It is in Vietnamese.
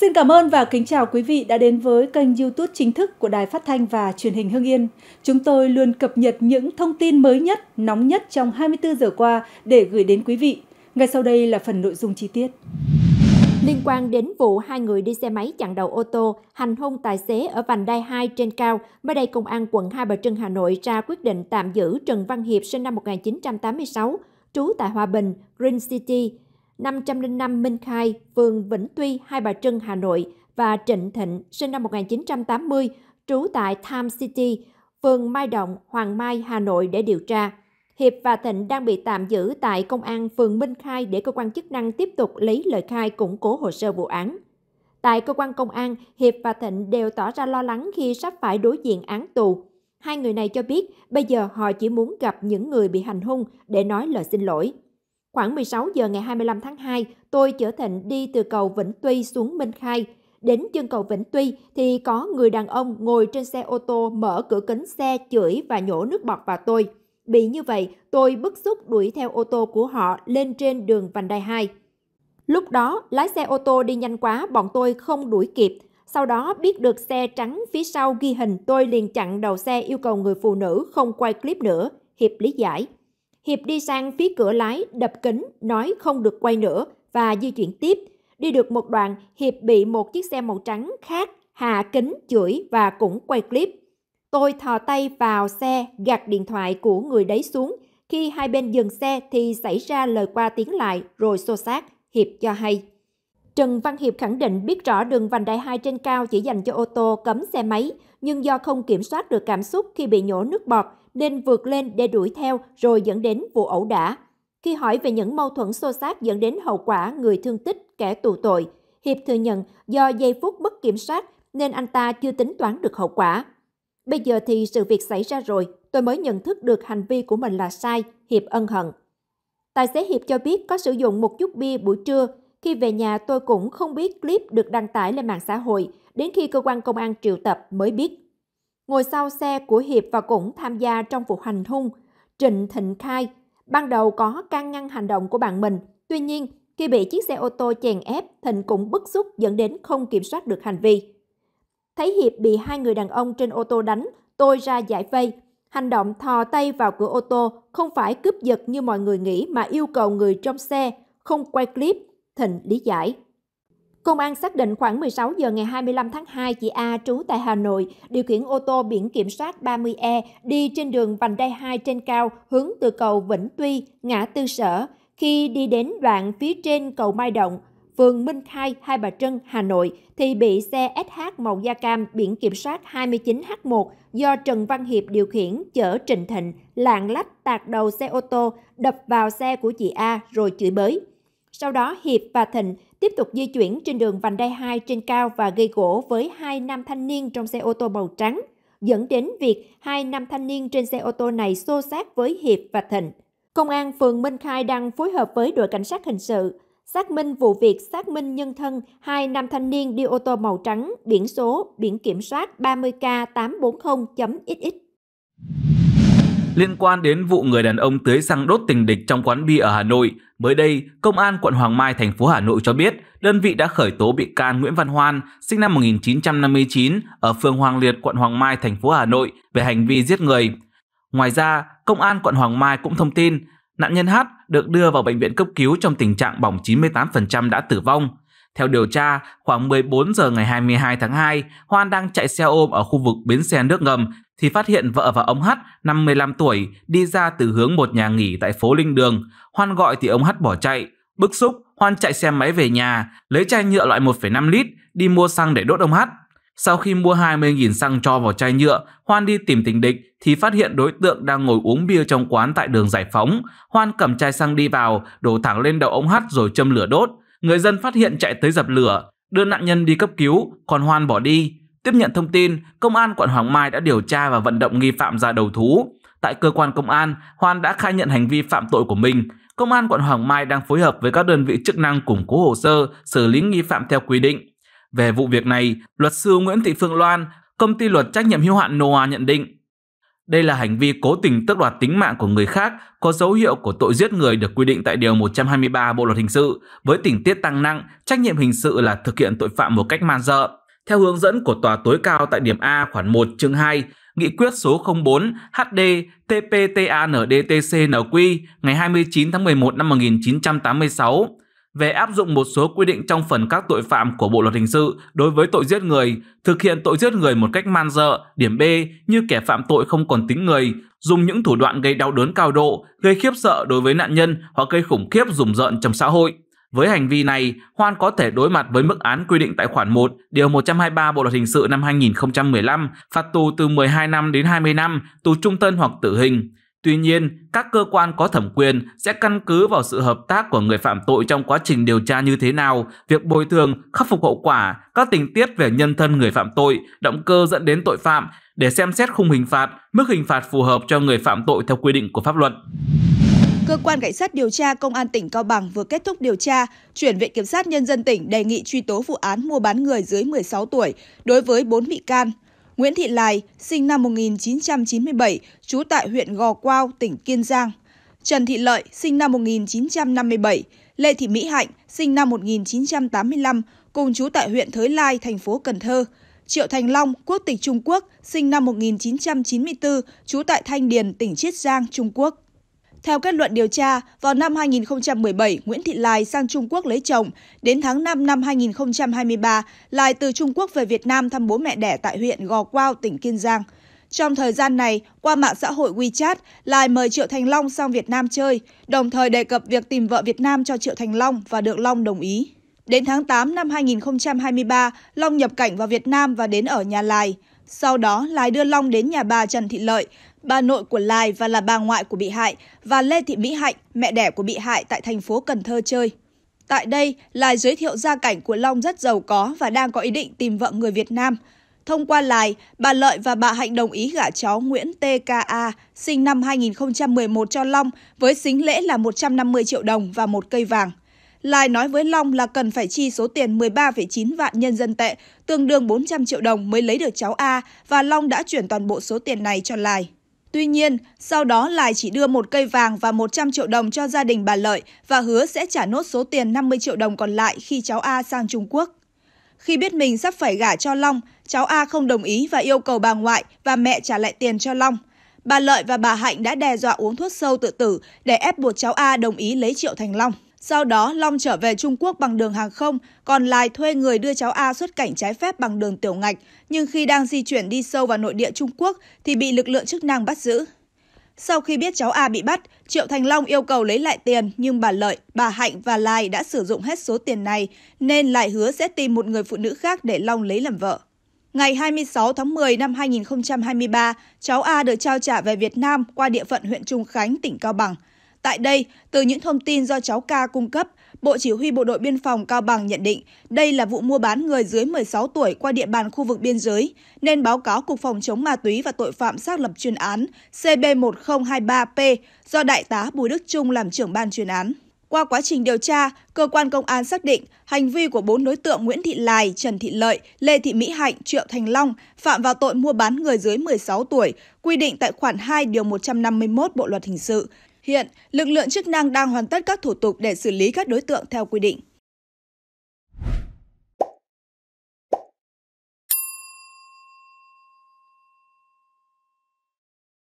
Xin cảm ơn và kính chào quý vị đã đến với kênh YouTube chính thức của Đài Phát thanh và Truyền hình Hưng Yên. Chúng tôi luôn cập nhật những thông tin mới nhất, nóng nhất trong 24 giờ qua để gửi đến quý vị. Ngay sau đây là phần nội dung chi tiết. Liên quan đến vụ hai người đi xe máy chặn đầu ô tô, hành hung tài xế ở vành đai 2 trên cao, mới đây Công an quận Hai Bà Trưng Hà Nội ra quyết định tạm giữ Trần Văn Hiệp sinh năm 1986, trú tại Hòa Bình, Green City, 505 Minh Khai, phường Vĩnh Tuy, Hai Bà Trưng, Hà Nội và Trịnh Thịnh, sinh năm 1980, trú tại Time City, phường Mai Động, Hoàng Mai, Hà Nội để điều tra. Hiệp và Thịnh đang bị tạm giữ tại Công an phường Minh Khai để cơ quan chức năng tiếp tục lấy lời khai củng cố hồ sơ vụ án. Tại cơ quan công an, Hiệp và Thịnh đều tỏ ra lo lắng khi sắp phải đối diện án tù. Hai người này cho biết bây giờ họ chỉ muốn gặp những người bị hành hung để nói lời xin lỗi. Khoảng 16 giờ ngày 25 tháng 2, tôi chở Thịnh đi từ cầu Vĩnh Tuy xuống Minh Khai. Đến chân cầu Vĩnh Tuy thì có người đàn ông ngồi trên xe ô tô mở cửa kính xe chửi và nhổ nước bọt vào tôi. Bị như vậy, tôi bức xúc đuổi theo ô tô của họ lên trên đường vành đai 2. Lúc đó, lái xe ô tô đi nhanh quá, bọn tôi không đuổi kịp. Sau đó biết được xe trắng phía sau ghi hình, tôi liền chặn đầu xe yêu cầu người phụ nữ không quay clip nữa. Hiệp lý giải. Hiệp đi sang phía cửa lái, đập kính, nói không được quay nữa và di chuyển tiếp. Đi được một đoạn, Hiệp bị một chiếc xe màu trắng khác hạ kính, chửi và cũng quay clip. Tôi thò tay vào xe, gạt điện thoại của người đấy xuống. Khi hai bên dừng xe thì xảy ra lời qua tiếng lại rồi xô xát, Hiệp cho hay. Trần Văn Hiệp khẳng định biết rõ đường vành đai 2 trên cao chỉ dành cho ô tô cấm xe máy, nhưng do không kiểm soát được cảm xúc khi bị nhổ nước bọt nên vượt lên để đuổi theo rồi dẫn đến vụ ẩu đả. Khi hỏi về những mâu thuẫn xô xát dẫn đến hậu quả người thương tích, kẻ tù tội, Hiệp thừa nhận do giây phút mất kiểm soát nên anh ta chưa tính toán được hậu quả. Bây giờ thì sự việc xảy ra rồi, tôi mới nhận thức được hành vi của mình là sai, Hiệp ân hận. Tài xế Hiệp cho biết có sử dụng một chút bia buổi trưa. Khi về nhà tôi cũng không biết clip được đăng tải lên mạng xã hội, đến khi cơ quan công an triệu tập mới biết ngồi sau xe của Hiệp và cũng tham gia trong vụ hành hung. Trịnh Thịnh khai, ban đầu có can ngăn hành động của bạn mình, tuy nhiên khi bị chiếc xe ô tô chèn ép, Thịnh cũng bức xúc dẫn đến không kiểm soát được hành vi. Thấy Hiệp bị hai người đàn ông trên ô tô đánh, tôi ra giải vây. Hành động thò tay vào cửa ô tô không phải cướp giật như mọi người nghĩ mà yêu cầu người trong xe, không quay clip, Thịnh lý giải. Công an xác định khoảng 16 giờ ngày 25 tháng 2, chị A trú tại Hà Nội điều khiển ô tô biển kiểm soát 30E đi trên đường vành đai 2 trên cao hướng từ cầu Vĩnh Tuy, ngã Tư Sở. Khi đi đến đoạn phía trên cầu Mai Động, phường Minh Khai, Hai Bà Trưng, Hà Nội thì bị xe SH màu da cam biển kiểm soát 29H1 do Trần Văn Hiệp điều khiển chở Trịnh Thịnh lạng lách tạt đầu xe ô tô đập vào xe của chị A rồi chửi bới. Sau đó, Hiệp và Thịnh tiếp tục di chuyển trên đường vành đai 2 trên cao và gây gỗ với hai nam thanh niên trong xe ô tô màu trắng, dẫn đến việc hai nam thanh niên trên xe ô tô này xô sát với Hiệp và Thịnh. Công an phường Minh Khai đang phối hợp với đội cảnh sát hình sự xác minh vụ việc xác minh nhân thân hai nam thanh niên đi ô tô màu trắng biển số biển kiểm soát 30K840.xx Liên quan đến vụ người đàn ông tưới xăng đốt tình địch trong quán bia ở Hà Nội, mới đây, Công an quận Hoàng Mai, thành phố Hà Nội cho biết đơn vị đã khởi tố bị can Nguyễn Văn Hoan, sinh năm 1959, ở phường Hoàng Liệt, quận Hoàng Mai, thành phố Hà Nội về hành vi giết người. Ngoài ra, Công an quận Hoàng Mai cũng thông tin nạn nhân H được đưa vào bệnh viện cấp cứu trong tình trạng bỏng 98% đã tử vong. Theo điều tra, khoảng 14 giờ ngày 22 tháng 2, Hoan đang chạy xe ôm ở khu vực bến xe nước ngầm thì phát hiện vợ và ông Hắt, 55 tuổi, đi ra từ hướng một nhà nghỉ tại phố Linh Đường. Hoan gọi thì ông Hắt bỏ chạy. Bức xúc, Hoan chạy xe máy về nhà, lấy chai nhựa loại 1,5 lít, đi mua xăng để đốt ông Hắt. Sau khi mua 20.000 xăng cho vào chai nhựa, Hoan đi tìm tình địch thì phát hiện đối tượng đang ngồi uống bia trong quán tại đường Giải Phóng. Hoan cầm chai xăng đi vào, đổ thẳng lên đầu ông Hắt rồi châm lửa đốt. Người dân phát hiện chạy tới dập lửa, đưa nạn nhân đi cấp cứu, còn Hoan bỏ đi. Tiếp nhận thông tin, công an quận Hoàng Mai đã điều tra và vận động nghi phạm ra đầu thú. Tại cơ quan công an, Hoan đã khai nhận hành vi phạm tội của mình. Công an quận Hoàng Mai đang phối hợp với các đơn vị chức năng củng cố hồ sơ, xử lý nghi phạm theo quy định. Về vụ việc này, luật sư Nguyễn Thị Phương Loan, công ty luật trách nhiệm hữu hạn Noa nhận định đây là hành vi cố tình tước đoạt tính mạng của người khác có dấu hiệu của tội giết người được quy định tại Điều 123 Bộ Luật Hình sự với tình tiết tăng nặng, trách nhiệm hình sự là thực hiện tội phạm một cách man dợ. Theo hướng dẫn của Tòa tối cao tại điểm A khoản 1 chương 2, Nghị quyết số 04 HD TPTANDTCNQ ngày 29 tháng 11 năm 1986 về áp dụng một số quy định trong phần các tội phạm của Bộ luật hình sự đối với tội giết người, thực hiện tội giết người một cách man dợ, điểm B như kẻ phạm tội không còn tính người, dùng những thủ đoạn gây đau đớn cao độ, gây khiếp sợ đối với nạn nhân hoặc gây khủng khiếp rùng rợn trong xã hội. Với hành vi này, Hoan có thể đối mặt với mức án quy định tại khoản 1, điều 123 Bộ luật hình sự năm 2015, phạt tù từ 12 năm đến 20 năm, tù trung thân hoặc tử hình. Tuy nhiên, các cơ quan có thẩm quyền sẽ căn cứ vào sự hợp tác của người phạm tội trong quá trình điều tra như thế nào, việc bồi thường, khắc phục hậu quả, các tình tiết về nhân thân người phạm tội, động cơ dẫn đến tội phạm để xem xét khung hình phạt, mức hình phạt phù hợp cho người phạm tội theo quy định của pháp luật. Cơ quan Cảnh sát điều tra Công an tỉnh Cao Bằng vừa kết thúc điều tra, chuyển Viện Kiểm sát Nhân dân tỉnh đề nghị truy tố vụ án mua bán người dưới 16 tuổi đối với 4 bị can – Nguyễn Thị Lài, sinh năm 1997, trú tại huyện Gò Quao, tỉnh Kiên Giang. Trần Thị Lợi, sinh năm 1957, Lê Thị Mỹ Hạnh, sinh năm 1985, cùng chú tại huyện Thới Lai, thành phố Cần Thơ. Triệu Thành Long, quốc tịch Trung Quốc, sinh năm 1994, trú tại Thanh Điền, tỉnh Chiết Giang, Trung Quốc. Theo kết luận điều tra, vào năm 2017, Nguyễn Thị Lai sang Trung Quốc lấy chồng. Đến tháng 5 năm 2023, Lai từ Trung Quốc về Việt Nam thăm bố mẹ đẻ tại huyện Gò Quao, tỉnh Kiên Giang. Trong thời gian này, qua mạng xã hội WeChat, Lai mời Triệu Thành Long sang Việt Nam chơi, đồng thời đề cập việc tìm vợ Việt Nam cho Triệu Thành Long và được Long đồng ý. Đến tháng 8 năm 2023, Long nhập cảnh vào Việt Nam và đến ở nhà Lai. Sau đó, Lai đưa Long đến nhà bà Trần Thị Lợi, bà nội của Lai và là bà ngoại của bị hại, và Lê Thị Mỹ Hạnh, mẹ đẻ của bị hại tại thành phố Cần Thơ chơi. Tại đây, Lai giới thiệu gia cảnh của Long rất giàu có và đang có ý định tìm vợ người Việt Nam. Thông qua Lai, bà Lợi và bà Hạnh đồng ý gả cháu Nguyễn TKA, sinh năm 2011 cho Long với xính lễ là 150 triệu đồng và một cây vàng. Lai nói với Long là cần phải chi số tiền 13,9 vạn nhân dân tệ, tương đương 400 triệu đồng mới lấy được cháu A và Long đã chuyển toàn bộ số tiền này cho Lai. Tuy nhiên, sau đó Lai chỉ đưa một cây vàng và 100 triệu đồng cho gia đình bà Lợi và hứa sẽ trả nốt số tiền 50 triệu đồng còn lại khi cháu A sang Trung Quốc. Khi biết mình sắp phải gả cho Long, cháu A không đồng ý và yêu cầu bà ngoại và mẹ trả lại tiền cho Long. Bà Lợi và bà Hạnh đã đe dọa uống thuốc sâu tự tử để ép buộc cháu A đồng ý lấy Triệu Thành Long. Sau đó, Long trở về Trung Quốc bằng đường hàng không, còn Lai thuê người đưa cháu A xuất cảnh trái phép bằng đường tiểu ngạch, nhưng khi đang di chuyển đi sâu vào nội địa Trung Quốc thì bị lực lượng chức năng bắt giữ. Sau khi biết cháu A bị bắt, Triệu Thành Long yêu cầu lấy lại tiền nhưng bà Lợi, bà Hạnh và Lai đã sử dụng hết số tiền này nên lại hứa sẽ tìm một người phụ nữ khác để Long lấy làm vợ. Ngày 26 tháng 10 năm 2023, cháu A được trao trả về Việt Nam qua địa phận huyện Trung Khánh, tỉnh Cao Bằng – Tại đây, từ những thông tin do cháu ca cung cấp, Bộ Chỉ huy Bộ đội Biên phòng Cao Bằng nhận định đây là vụ mua bán người dưới 16 tuổi qua địa bàn khu vực biên giới, nên báo cáo Cục Phòng chống ma túy và tội phạm xác lập chuyên án CB1023P do Đại tá Bùi Đức Trung làm trưởng ban chuyên án. Qua quá trình điều tra, cơ quan công an xác định hành vi của bốn đối tượng Nguyễn Thị Lài, Trần Thị Lợi, Lê Thị Mỹ Hạnh, Triệu Thành Long phạm vào tội mua bán người dưới 16 tuổi, quy định tại khoản 2 điều 151 Bộ luật hình sự, Hiện, lực lượng chức năng đang hoàn tất các thủ tục để xử lý các đối tượng theo quy định.